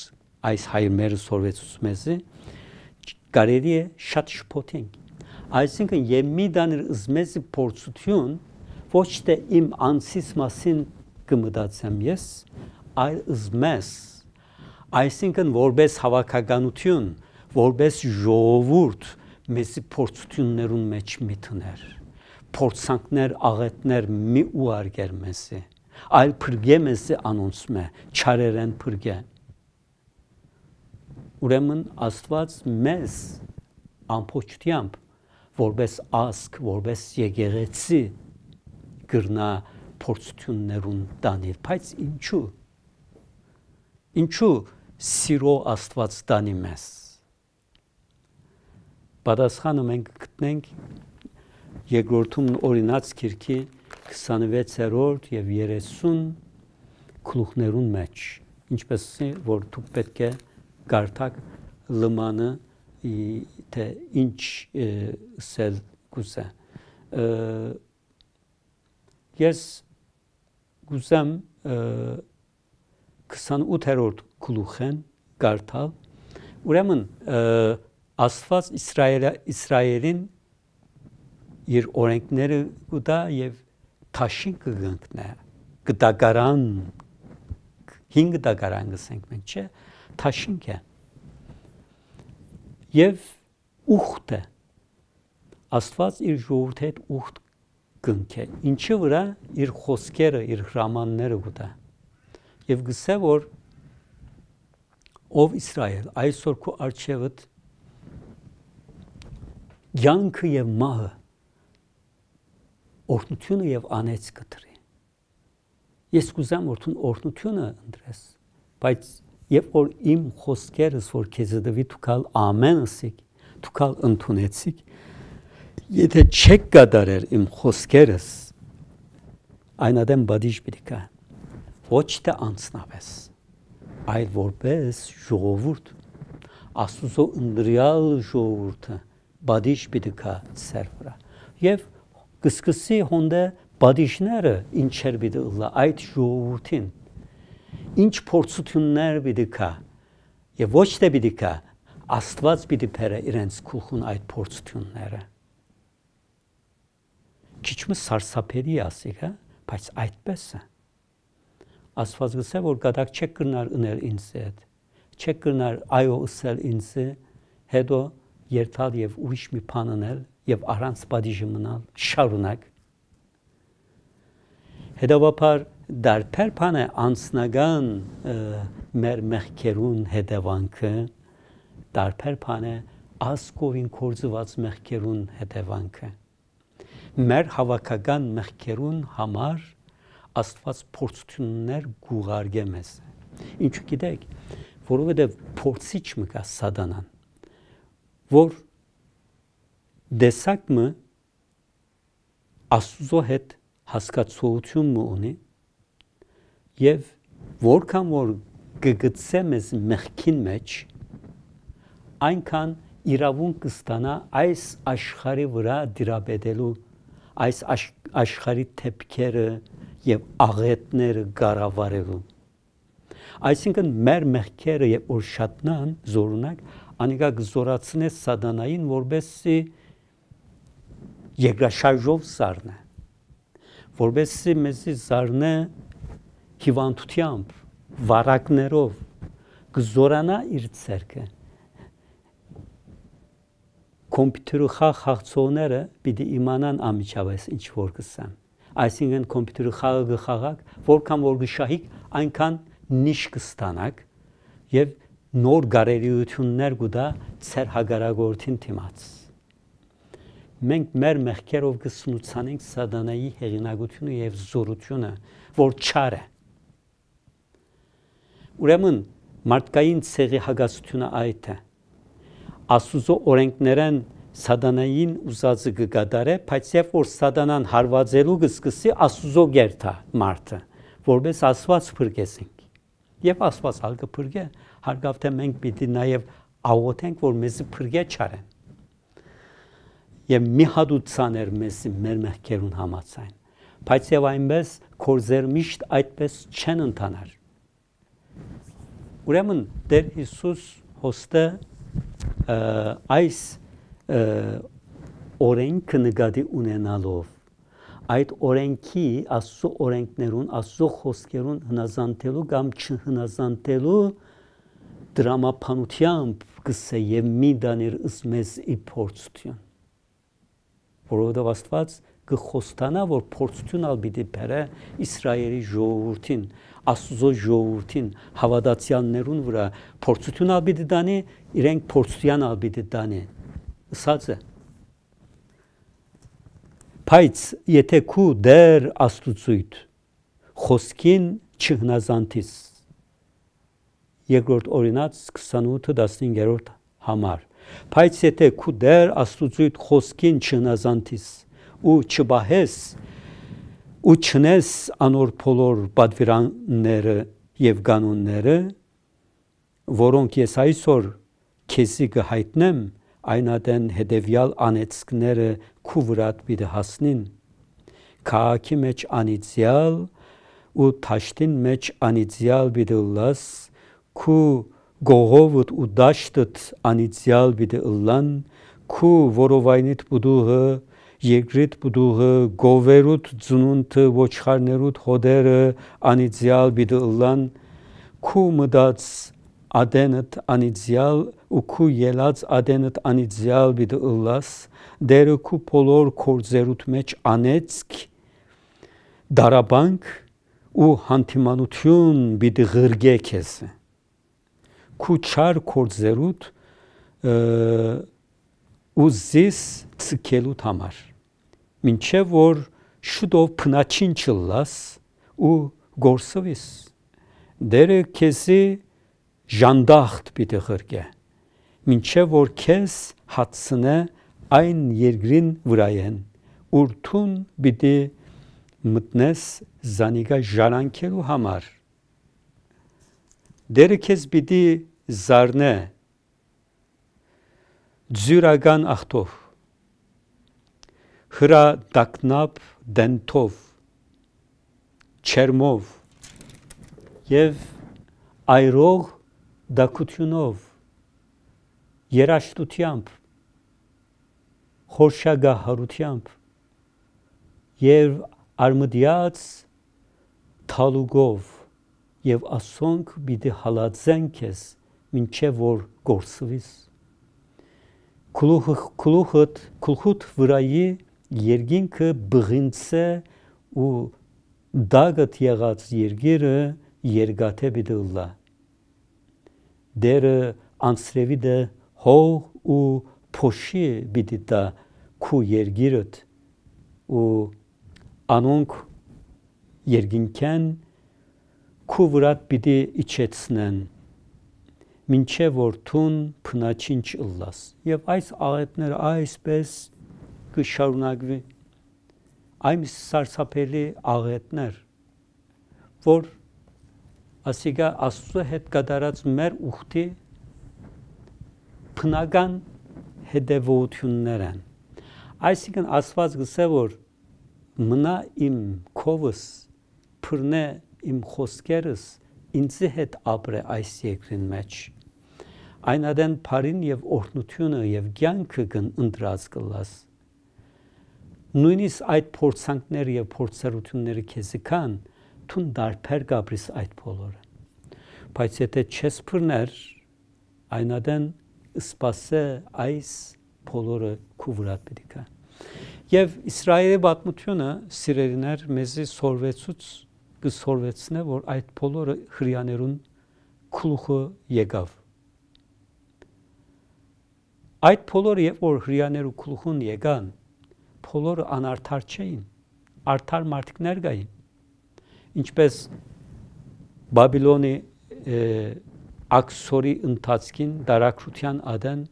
A: այս հայր մերը սորվեցուց մեզի, կարելի է շատ շփոթենք։ Այսինքն եմիդանիր ըզմեզի փորձություն ոչ թե իմ անցիս մասին կմտածեմ ես, այլ ըզմես։ Այսինքն որպես հավաքականություն որպես ժողովուրդ մեզի փորձություններուն մեջ մի տներ փորձանքներ աղետներ մի ուարգեր մեզի այլ փրկե մեզի անոնցմե չարերեն փրկե ուրեմն աստված մեզ ամփոփությամբ որպես ասք որպես եկեղեցի գրնա փորձություններուն տանի բայց ինչու ինչու սիրո աստված տանի մեզ Պատասխանը մենք գտնենք երկրորդում օրինաց քիրքի 26-րդ եւ 30 քլուխներուն մեջ, ինչպես որ դուք պետք է գարտակ լմանը թե ինչ սել գուսա ես գուսամ 28-րդ գլուխեն գարտալ ուրեմն Աստված Իսրայելը Իսրայելին իր օրենքները կտա եւ քաշին կգնկնա։ Գտակարան 5 դակարան գսենք մենք, չէ՞, թաշինք է։ Եվ ուխտը Աստված իր ժողովրդի հետ ուխտ կնք է։ Ինչի վրա իր խոսքերը, իր հրամանները ուտա։ Եվ գսե որ ով Իսրայել, այսօր քո արչևդ յանքը եւ մահը օրհնությունը եւ անեծքը դրի ես կուզեմ օրհուն օրհնությունը ընդրես բայց երբ որ իմ խոսքերս որ քեզ դվի դու կալ ամենսիկ դու կալ ընդունեցիկ եթե չեք կատարեր իմ խոսքերս այնադեմ բադիժ բիդիկա ոչ թե անցնավես այլ որպես ժողովուրդ աստուծո ընդրյալ ժողովուրդը ժողովուրդ, բադիշ պիտի սերվրա եւ կսկսի հոնդե բադիշները ինչեր պիտի ուլա այդ ժողովրդին ինչ փորձություններ պիտի կա եւ ոչ թե պիտի կա աստված պիտի բերե իրենց քուխուն այդ փորձությունները քիչմը սարսափելի ասի հա բայց այդպես է աստված գսե որ գտակ չեք կրնար ուներ ինձ հետ չեք կրնար այո ուսել ինձ հետո երթալ եւ ուրիշ մի բան անել եւ առանց սպադիժը մնալ շարունակ հետովապար դարբեր բան է անձնական մեր մեղքերուն հետևանքը դարբեր բան է ասկովին կորզված մեղքերուն հետևանքը մեր հավաքական մեղքերուն համար աստված փորձություններ գուղարգե մեզ ինչու գիտեք որովհետեւ փորձիչ մը կա սատանան որ դեսակը աստուծո հետ հասկացողությունն ունի եւ որքան որ գգծե մեզ մեղքին մեջ այնքան իրավունք կստանա այս աշխարի վրա դիրապետելու այս աշ, աշխարի թեփքերը եւ աղետները գարավարելու այսինքն մեր մեղքերը եւ որ շատնան զորունակ անիկա գզորացնես սադանային, որբեսի երկրաշարժով զառնե, որբեսի մեզի զառնե հիվանդությամբ, վարակներով, գզորանա իր ցերկը կոմպյուտերի խաղ խաղացողները պիտի իմանան ամիջավես ինչ որ կսան։ Այսինքն կոմպյուտերի խաղը գխաղակ, որքան որ գշահիկ, այնքան նիշ կստանաք եւ նոր գարելիություններ գուտա ծեր հագարագորդին թիմաց։ Մենք մեր մեղքերով գսնուցանենք սադանայի հեղինակությունը և զորությունը, որ չար է։ Ուրեմն մարդկային ցեղի հագացությունը այդ է։ Աստուծո օրենքներն սադանային ուզածը կգադարե, բայց երբ որ սադանան հարվածելու կսկսի աստուծո գերտա մարդը, որպես աստված փրկեսինք։ Եվ աստված ալ կփրկե, հարգավ թե մենք պիտի նաև աղոթենք, որ մեզի փրկե չարեն։ Եվ մի հադուցան էր մեզի մեր մեղքերուն համացայն։ Բայց եւ այնպես կորզեր միշտ այդպես չեն ընթանար։ Ուրեմն Տեր Հիսուս հոստը այս օրենքը նկատի ունենալով այդ օրենքի աստծո օրենքներուն աստծո խոսքերուն հնազանդելու կամ չհնազանդելու չհ դրամապանությամբ կսեև մի դաներ ըս մեզ ի փորձություն որովհետև Աստված կխոստանա որ փորձություն ալ պիտի բերե Իսրայելի ժողովրդին Աստուծո ժողովրդին հավատացյալներուն վրա փորձություն ալ պիտի դանի իրենք փորձության ալ պիտի դանի սած է Բայց եթե քու դեր աստուծույթ խոսքին չհնազանդիս երկրորդ օրինաց 28-15-րդ համար։ Բայց եթե քու դեր աստուծույթ խոսքին չնազանտիս ու չբահես ու չնես անոր փոլոր պատվիրանները եւ կանոնները, որոնք ես այսօր քեզի կհայտնեմ, այնադեն հետևյալ անեցքները քու վրա պիտի հասնին։ Քաղաքի մեջ անիցյալ ու ճաշտին մեջ անիցյալ պիտի լաս քու գողովդ ու դաշտդ անիցյալ բիդե ըլլան քու որովայնիդ բուդուհը երկրիտ բուդուհը գովերուտ ծնունթը ոչխարներուտ հոդերը անիցյալ բիդե ըլլան քու մդած ադենըտ անիցյալ ու քու ելած ադենըտ անիցյալ բիդե ըլլաս դերը քու փոլոր կորձերուտ մեջ անեցք դարաբանք ու հանդիմանություն բիդի ղրգե քեսը քուչար կորձերուտ ուզիս ցկելու համար ինչեւ որ շուտով փնաչին չլաս ու գործովիս դերը քեզի ժանդախտ պիտի ղրկե ինչեւ որ քեզ հացնե այն երկրին վրայեն ուրթուն պիտի մտնես զանիգա ժարանքելու համար դերը քեզ պիտի զարնե ձյուրական ախտով հրա դակնապ դենթով չերմով եւ այրող դակությունով երաշտությամբ խորշագահարությամբ եւ արմդիած թալուգով եւ ասոնք պիտի հալածեն քեզ ինչեւ որ գործվիս քլուխը քլուխդ քլխուտ վրայի երգինքը բղինցե ու դագդ եղած երգերը երգաթե բիդուլա դերը անսրևի դե հող ու փոշի պիտի տա քու երգիրդ ու անոնք երգինքեն քու վրա պիտի իջեցնեն մինչև որ թուն փնաչին չըլլաս եւ այս աղետները այսպես կշարունակվի այն սարսափելի աղետներ որ ասիկա աստծո հետ կատարած մեր ուխտի փնական հետևություններ են այսինքն աստված գսե որ մնա իմ քովս փռնե իմ խոսքերս ինձի հետ ապրե այս երկրին մեջ։ Այնադեն բարին եւ օրհնությունը եւ ցանկը կն ընդրած կլաս։ Նույնիսկ այդ փորձանքները եւ փորձառությունները քեզի կան, թուն դարբեր գաբրիս այդ բոլորը։ Բայց եթե չես փրներ, այնադեն սпасե այս բոլորը քուվրատ պետք է։ Եվ Իսրայելի պատմությունը սիրելիներ մեզի սորվեցուց կսորվեցնե, որ այդ բոլորը հрьяներուն քլուխը եկավ։ Այդ բոլորը երբ որ հрьяներու քլուխուն եկան, բոլորը անարդար չէին, արդար մարդիկներ կային։ Ինչպես Բաբիլոնի աքսորի ընթացքին դարակրության ադեն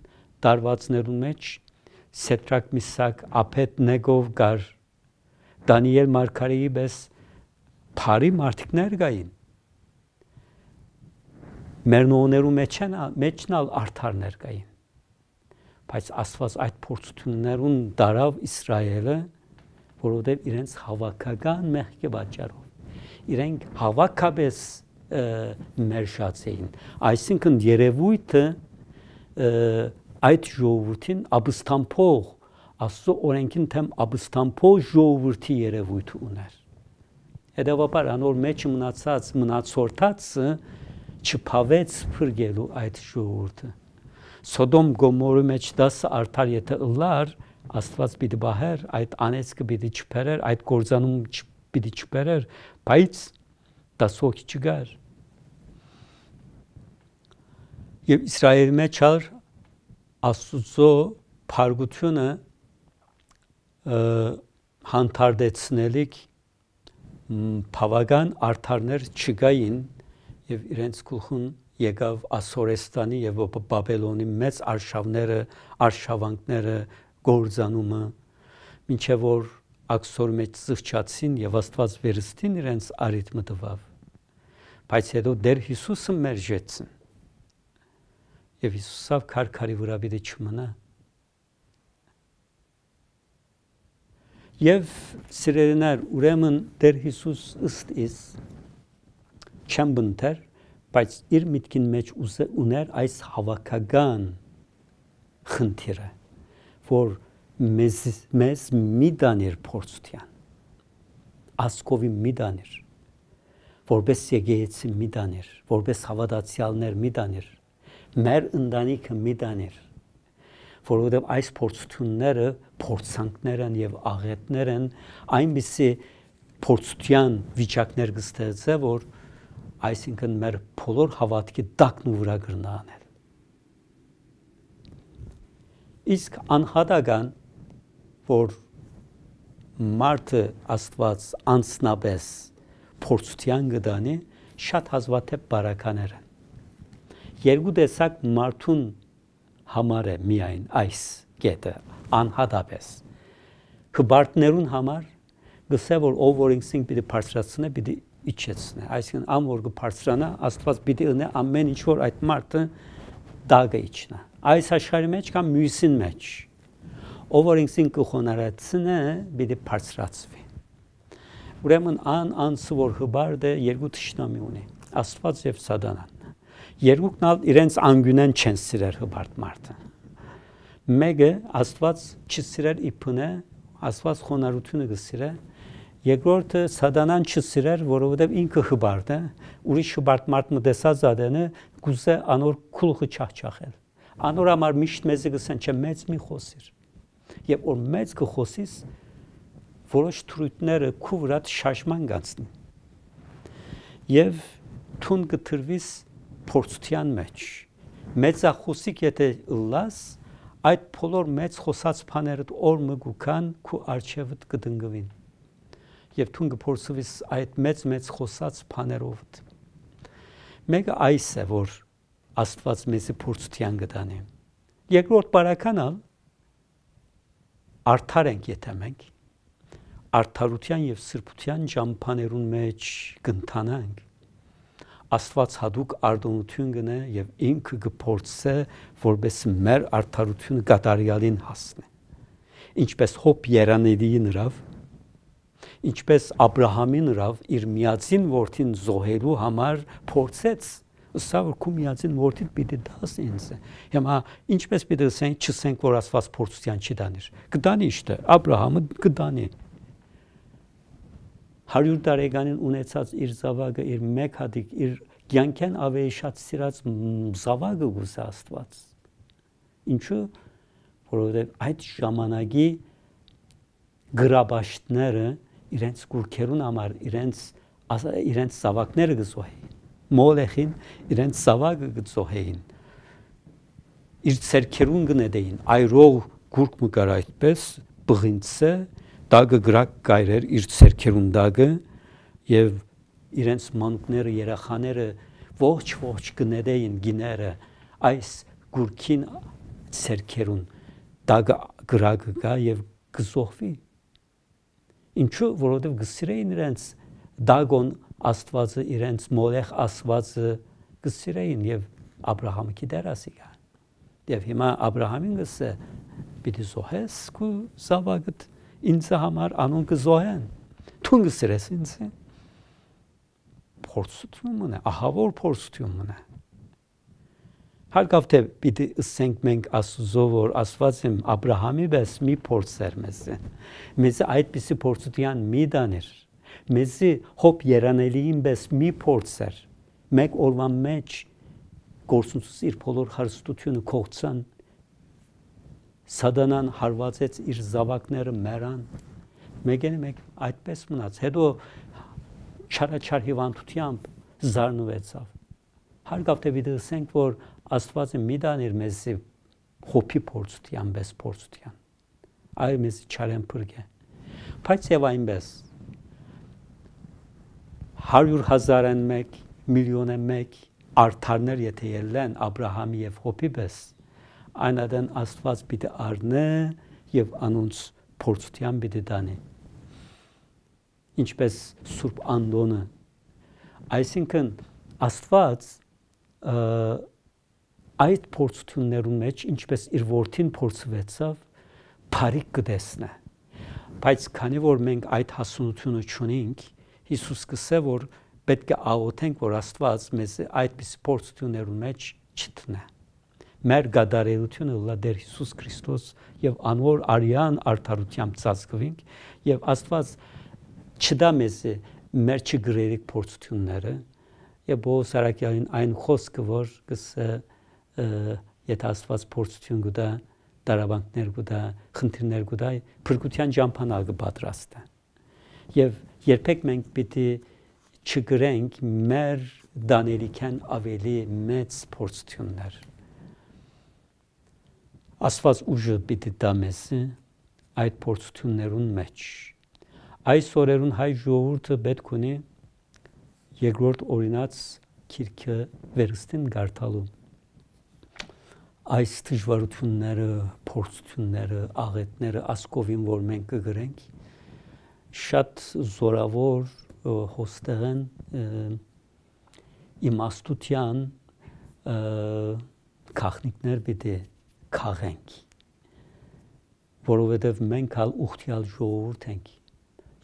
A: դարվածներուն մեջ Սետրակ Միսակ Ափետ Նեգով գար Դանիել Մարկարեի բես բարի մարդիկներ գային։ Մեր նոներու մեջ են մեջնալ արթարներ գային։ Բայց Աստված այդ փորձություններուն դարավ Իսրայելը, որովհետև իրենց հավաքական մեղքի պատճառով։ Իրենք հավաքաբես մերժած էին։ Այսինքն Երևույթը այդ ժողովրդին աբստամփող Աստծո օրենքին թեմ աբստամփող ժողովրդի երևույթ ուներ Հետևաբար անոր մեջ մնացած մնացորդածը չփավեց փրկելու այդ ժողովուրդը։ Սոդոմ Գոմորի մեջ դաս արդար եթե ըլլար Աստված պիտի բահեր, այդ անեցքը պիտի չփերեր, այդ կորզանում պիտի չփերեր, բայց դասոքի չգար։ Եվ Իսրայելի մեջ ար Աստուծո փարգությունը հանթարդեցնելիք բավական արթարներ չգային եւ իրենց գլխուն եկավ Ասորեստանի եւ Բաբելոնի մեծ արշավները, արշավանքները, գործանումը, ինչեւ որ ակսոր մեջ զղջացին եւ Աստված վերստին իրենց արիտ մտվավ։ Բայց հետո դեր Հիսուսը մերժեցին։ Եվ Հիսուսով քարքարի վրա բիդի չմնա։ Եվ սիրելիներ, ուրեմն Տեր Հիսուս ըստ իս չեմ բնթեր, բայց իր միտքին մեջ ուներ այս հավաքական խնդիրը, որ մեզ մեզ մի դաներ փորձության ասկովի մի դաներ որպես եկեղեցի մի դաներ որպես հավատացյալներ մի դաներ մեր ընտանիքը մի դաներ որովհետև այս փորձությունները փորձանքներ են եւ աղետներ են այնպիսի փորձության վիճակներ կստեղծե որ այսինքն մեր բոլոր հավատքի տակն ու վրա կրնան իսկ անհատական որ մարդը աստված անսնաբես փորձության գտանի շատ հազվադեպ բարականեր են երկու տեսակ մարդուն համար է միայն այս կետը անհատապես հբարտներուն համար գսե որ ով որ ինքսին պիտի բարձրացնե պիտի իջեցնե այսինքն ամ որ կբարձրանա աստված պիտի ունե ամեն ինչ որ այդ մարդը դագը իջնա այս աշխարհի մեջ կամ մյուսին մեջ ով որ ինքսին կխոնարացնե պիտի բարձրացվի ուրեմն ան անս որ հբարդ է երկու ճշնամի ունի աստված եւ սատանան երկուքն ալ իրենց անգունեն չեն սիրեր հբարտ մարդը։ Մեկը Աստված չսիրեր իբնե, Աստված խոնարհությունը կսիրե, Երկրորդը սադանան չսիրեր, որովհետև ինքը հբարտ է, ուրիշ հբարտ մարդը դեսած ադենը գուզե անոր քուլը չախչախել։ Անոր համար միշտ մեզի գսեն չէ մեծ մի խոսիր։ Եվ որ մեծ կխոսիս որոշ թրույթները քու վրա շաշման գացնի։ Եվ թուն կթրվիս փորձության մեջ մեծախոսիկ եթե լաս այդ բոլոր մեծ խոսած բաներդ օր մգուքան քու արչևդ կդնգվին եւ թուն կփորձվիս այդ մեծ մեծ խոսած բաներով մեկը այս է որ աստված մեզի փորձության կտանի երկրորդ բարականալ արդար ենք եթե մենք արդարության եւ սրբության ճամփաներուն մեջ կընթանանք Աստված հadouk արդոնություն գնե եւ ինքը գործե որպես մեր արդարությունը գատարյալին հասնի։ Ինչպես հոբ երաների նրավ, ինչպես Աբ รา համի նրավ իր միածին որդին զոհելու համար փորձեց սա որ քու միածին որդին պիտի դաս ինձ։ Հիմա ինչպես պիտի ասենք, չսենք որ Աստված փորձության չի դաներ։ Կդանի իշտը, Աբ รา համը կդանի։ 100 տարեկանին ունեցած իր զավակը, իր մեկ հատիկ, իր կյանքեն ավելի շատ սիրած զավակը գուս Աստված։ Ինչու՞, որովհետև այդ ժամանակի գրաբաշտները իրենց գուրքերուն համար, իրենց իրենց զավակները գծոհեին։ Մոլեխին իրենց զավակը գծոհեին։ Իր ցերքերուն գնեդեին, այրող գուրք մը կար այդպես բղինցը տագը գրակ կայրեր իր ցերքերուն տագը եւ իրենց մանկները երախաները ողջ ողջ կներեին գիները այս գուրքին ցերքերուն տագը գրակը գա եւ գզողվի ինչու որովհետեւ գսիրեին իրենց դագոն աստվածը իրենց մոլեխ աստվածը գսիրեին եւ Աբ รา համը կդերասի կա եւ հիմա Աբ รา համին գսը պիտի զոհես քու զավագդ İnsi hamar 하말 아는 zohen. Tungu süresinsin. Porstutuyor mu ne? Ahavor porstutuyor mu ne? Her hafta bir de ıssenkmenk asuzovor asvazim Abrahami bes mi port sermesi. Mezi ait bisi portstutuyan mi danir. Mezi hop yeraneliğin bes mi port ser. Mek olvan meç. Gorsunsuz irpolor harstutuyunu kohtsan. սադանան հարվածեց իր զավակները մեռան մեկեն մեկ այդպես մնաց հետո չարաչար հիվանդությամբ զարնվեցավ հարգավ թե դիտենք որ աստվածը մի դաներ մեզ հոփի փորձության բես փորձության այլ մեզ չարեն փրկե բայց եւ այնպես 100 հազարն մեկ միլիոնը մեկ արթարներ եթե ելեն Աբրահամի եւ Հոփի պես այնադեն աստված պիտի արնե եւ անոնց փորձության պիտի տանի ինչպես Սուրբ Անդոնը այսինքն աստված այդ փորձություններուն մեջ ինչպես իր որդին փորձվեցավ բարի կտեսնե բայց քանի որ մենք այդ հասունությունը չունենք Հիսուս կսե որ պետք է աղոթենք որ աստված մեզ այդպես փորձություններուն մեջ չտնե մեր գադարելությունը ուլա դեր Հիսուս Քրիստոս եւ անոր արյան արդարությամբ ծածկվենք եւ Աստված չդա մեզ մեր չգրերիկ փորձությունները եւ Պողոս Արաքյալին այն խոսքը որ գսը եթե Աստված փորձություն գտա դարաբանքներ գտա խնդիրներ գտա փրկության ճամփանալ կպատրաստա եւ երբեք մենք պիտի չգրենք մեր դաներիքեն ավելի մեծ փորձություններ Աստված ուժը պիտի տա մեզ այդ փորձություններուն մեջ։ Այս օրերուն հայ ժողովուրդը պետք ունի երկրորդ օրինաց քիրքը վերստին գարտալու այս դժվարությունները, փորձությունները, աղետները ասկովին որ մենք կգրենք շատ զորավոր հոստեղեն իմաստության քաղաքնիկներ պիտի քաղենք որովհետև մենք հալ ուխտիալ ժողովուրդ ենք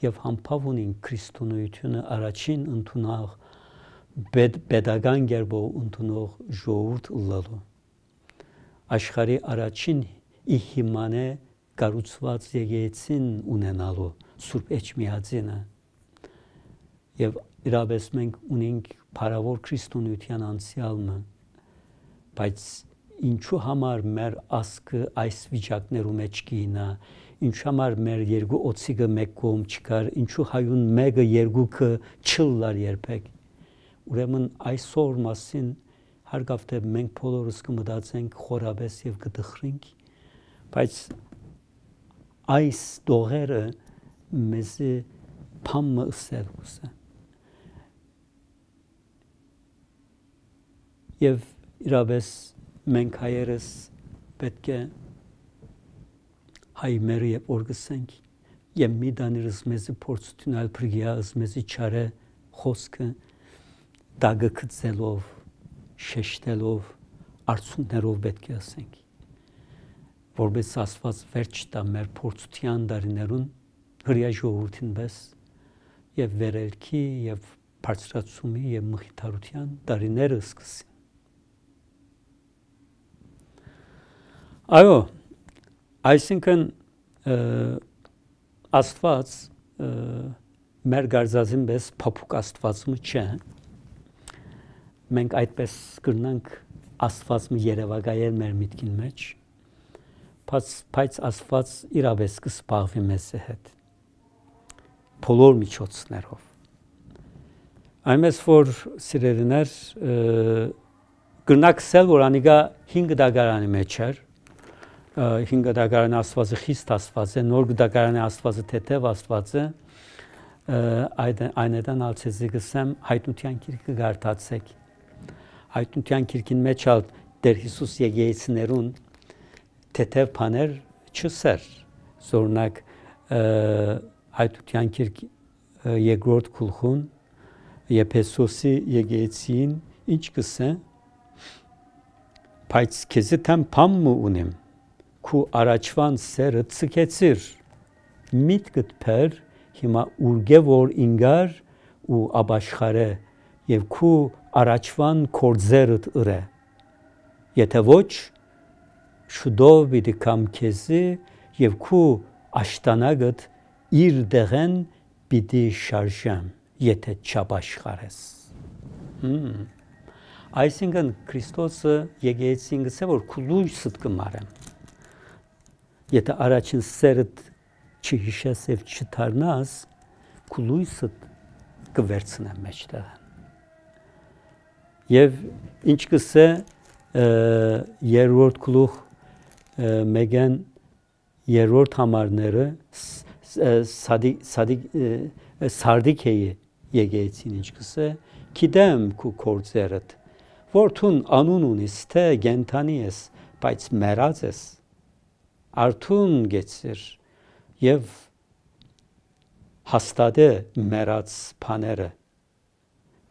A: եւ համբավ ունին քրիստոնեությունը առաջին ընդունող բեդ, pedagogan գերբով ընդունող ժողովուրդ լալու աշխարի առաջին իհիմանե կառուցված եկեցին ունենալու Սուրբ Էջմիածինը եւ իրավես մենք ունենք փարավոր քրիստոնեության անցյալը բայց ինչու համար մեր ասկը այս վիճակներում էջքին է ինչու համար մեր երկու օծիկը մեկ կողմ չկար ինչու հայուն մեկը երկուքը չլար երբեք ուրեմն այսօր մասին հարգավ թե մենք բոլորս կմտածենք խորաբես եւ կդխրենք բայց այս դողերը մեզ փամը սերուսը եւ իրավես մենք հայերս պետք է հայ մերը եւ օրգսենք եւ մի դաներս մեզի փորձություն այլ բրգիաս մեզի չարը խոսքը դագը կծելով շեշտելով արցուններով պետք է ասենք որպես ասված վերջ տա մեր փորձության դարիներուն հրյա ժողովրդին բես եւ վերելքի եւ բարձրացումի եւ մխիթարության դարիները սկսի Այո, այսինքն Աստված մեր գարձածին պես փափուկ Աստվածում չէ։ Մենք այդպես կգնանք Աստվածը երևակայել մեր միտքին մեջ, բայց Աստված իրավես կսպաղվի մեզ հետ բոլոր միջոցներով։ Այնպես որ սիրելիներ գնացել որ անիկա 5 դագարանի մեջ էր հին գդակարանի աստվածը խիստ աստված է, նոր գդակարանի աստվածը թեթև աստված է, այդ այնեդան ալցեզի գսեմ հայտնության քիրքը գարտացեք։ Հայտնության քիրքին մեջ ալ Տեր Հիսուս եկեցներուն թեթև բաներ չսեր։ Զորնակ հայտնության քիրք երկրորդ գլխուն Եփեսոսի եկեցին ինչ գսե բայց քեզի տամ փամ մու ունեմ քու առաջվան սերը ցկեցիր միտքդ փեր հիմա ուրգե որ ինգար ու աբաշխարե եւ քու առաջվան կորձերդ ըրե եթե ոչ շուտով պիտի կամ քեզի եւ քու աշտանագդ իր դեղեն պիտի շարժեմ եթե չաբաշխարես այսինքն քրիստոսը եկեցին գսե որ քու լույսդ կմարեմ Եթե առաջին սերդ չհիշես եւ չթարնաս, քո լույսը կվերցնա մեջտեղ։ Եվ ինչ կսե երրորդ գլուխ մեգեն երրորդ համարները սադի սադի սարդիկեի եգեցին ինչ կսե գիտեմ քու կորձերդ որթուն անուն ունիս թե գենտանի ես բայց մեռած ես արթուն գեցիր եւ հաստատե մեռած փաները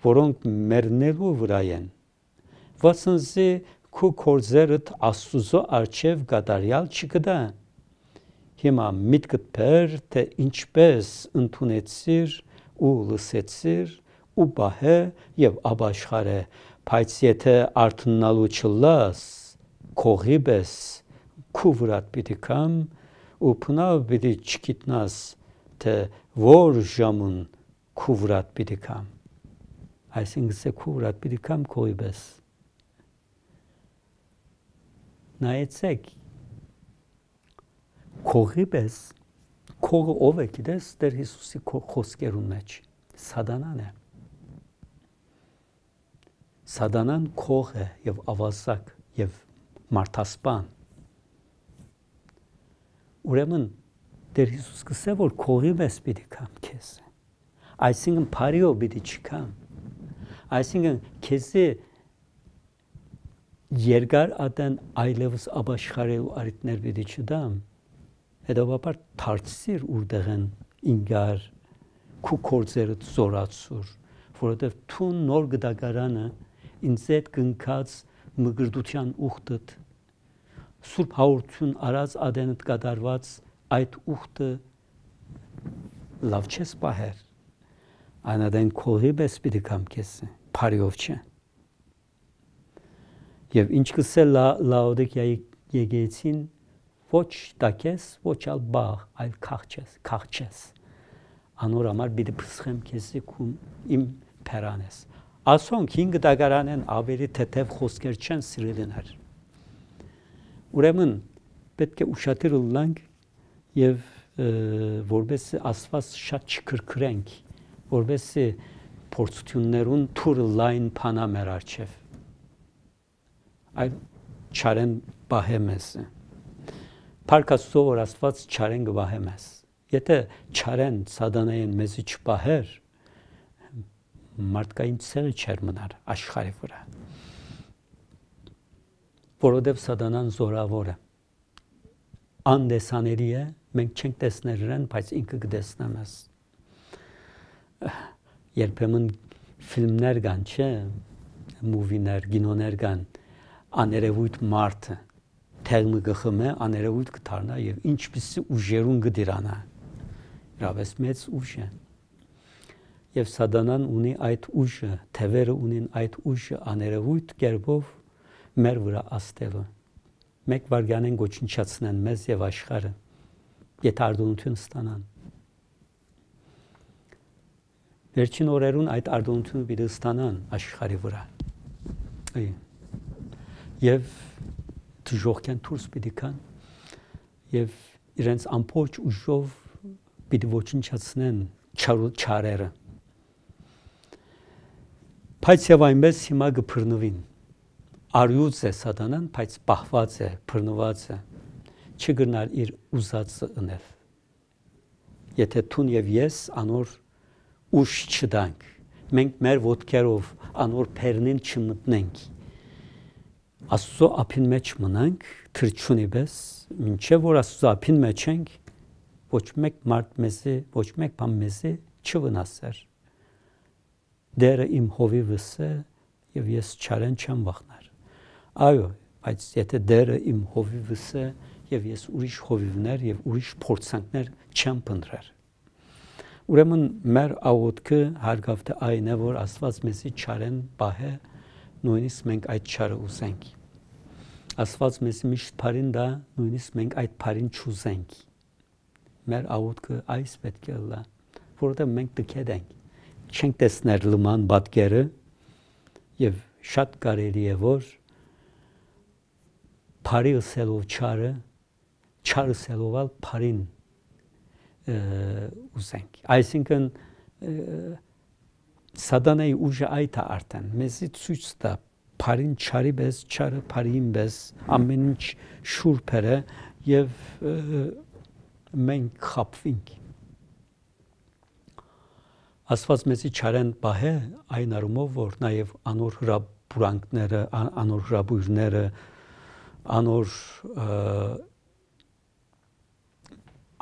A: որոնք մեռնելու վրա են վածնզի քու կորզերդ աստուծո արչև գդարյալ չկդա հիմա միտքդ բեր թե ինչպես ընդունեցիր ու լսեցիր ու բահե եւ աբաշխարե բայց եթե արթնալու չլաս կողիբես քու վրա պիտի կամ ու փնավ պիտի չգիտնաս թե որ ժամուն քու վրա պիտի կամ այսինքն սա քու վրա պիտի կամ կոյբես նայեցեք կողիպես կողը ով է գիտես Տեր Հիսուսի խոսքերուն մեջ սադանան է սադանան կող է եւ ավազակ եւ մարդասպան ուրեմն Տեր Հիսուս կսե որ քողի մեզ պիտի կամ քեզ։ Այսինքն բարիո պիտի չկամ։ Այսինքն քեզի երկար ատեն այլևս աբաշխարի ու արիտներ պիտի չդամ։ Հետովաբար թարցիր ուրտեղ են ինգար քու կորձերը զորացուր, որովհետև թուն նոր գդակարանը ինձ այդ կնքած մգրդության ուխտդ Սուրբ հաղորդություն արած ադենդ կատարված այդ ուխտը լավ չես պահեր։ Այն ադեն քողի պես պիտի կամ կես, բարիով չէ։ Եվ ինչ կսել լաոդիկիայի եկեցին ոչ տակես, ոչ ալ բաղ, այլ քաղչես, քաղչես։ Անոր համար պիտի փսխեմ քեսի քում իմ փերանես։ Ասոնք հինգ դագարանեն ավելի թեթև խոսքեր չեն սիրելիներ Ուրեմն պետք է ուշադիր լինենք եւ որբեսի ասված շատ չքրքրենք, որբեսի փորձություններուն թուրը լայն փանա մեր արչև։ Այլ չարեն բահեմես։ Փարքաստո որ աստված չարեն գբահեմես։ Եթե չարեն սադանային մեզի չբահեր, մարդկային ցեղը չեր մնար աշխարհի վրա որովհետև սատանան զորավոր է անդեսաների է մենք չենք տեսնել իրեն բայց ինքը կտեսնա մեզ երբեմն ֆիլմներ կան չէ մուվիներ գինոներ կան աներևույթ մարդը թեղմը գխմե աներևույթ կդառնա եւ ինչպիսի ուժերուն կդիրանա իրավես մեծ ուժ է եւ սադանան ունի այդ ուժը թևերը ունին այդ ուժը աներևույթ կերպով մեր վրա աստելու։ Մեկ վարգանեն ոչնչացնեն մեզ եւ աշխարհը։ Եթե արդյունություն ստանան։ Վերջին օրերուն այդ արդյունությունը պիտի ստանան աշխարհի վրա։ Այո։ Եվ դժողքեն դուրս պիտի կան եւ իրենց ամբողջ ուժով պիտի ոչնչացնեն չարերը։ Բայց եւ այնպես հիմա գփռնվին արյուծ է սատանան, բայց պահված է, բռնված է, չգնար իր ուզածը ունել։ Եթե ցուն եւ ես անոր ուշ չդանք, մենք մեր ոդկերով անոր բեռնին չմտնենք։ Աստծո ափին մեջ մնանք, թրջունի պես, ինչե որ Աստծո ափին մեջ ենք, ոչ մեկ մարդ մեզի, ոչ մեկ բան մեզի չվնասեր։ Դերը իմ հովիվս է, եւ ես չարեն չեմ վախնա Այո, բայց եթե դերը իմ հովիվս է եւ ես ուրիշ հովիվներ եւ ուրիշ փորձանքներ չեմ փնտրել։ Ուրեմն մեր աղոթքը հարգավտը այն է, որ Աստված մեզի չարեն բահե, նույնիսկ մենք այդ չարը ուզենք։ Աստված մեզ միշտ բարին դա, նույնիսկ մենք այդ բարին չուզենք։ Մեր աղոթքը այս պետք է լա, որովհետեւ մենք տկետ ենք։ Չենք տեսնել լման բատկերը եւ շատ կարելի է որ Փարի ըսելով չարը, չարը ըսելովալ փարին ուսենք։ Այսինքն սադանայի ուժը այդ է արդեն։ Մեզի ցույց տա փարին չարի բես, չարը փարին բես, ամեն ինչ շուրբերը եւ մենք խապվինք։ Աստված մեզի չարեն բահե այն արումով, որ նաև անոր հրաբուրանքները, անոր հրաբույրները, անոր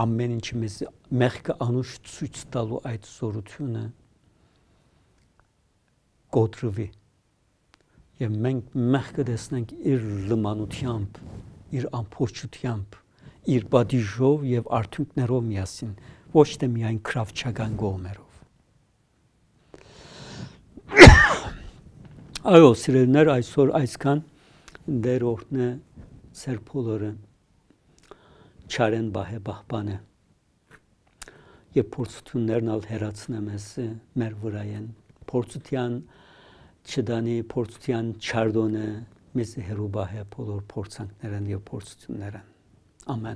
A: ամեն ինչի մեզ մեղքը անուշ ցույց տալու այդ զորությունը կոտրվի եւ մենք մեղքը տեսնենք իր լմանությամբ իր ամփոփությամբ իր պատիժով եւ արդյունքներով միասին ոչ թե միայն քրավչական գոմերով այո սիրելներ այսօր այսքան դերորդն է Սեր բոլորը չարեն բահե բահբանը եւ փորձություններն ալ հերացնեմ ես մեր վրա են փորձության չդանի փորձության չարդոնը մեզ հերուբահե բոլոր փորձանքներն եւ փորձություններն ամեն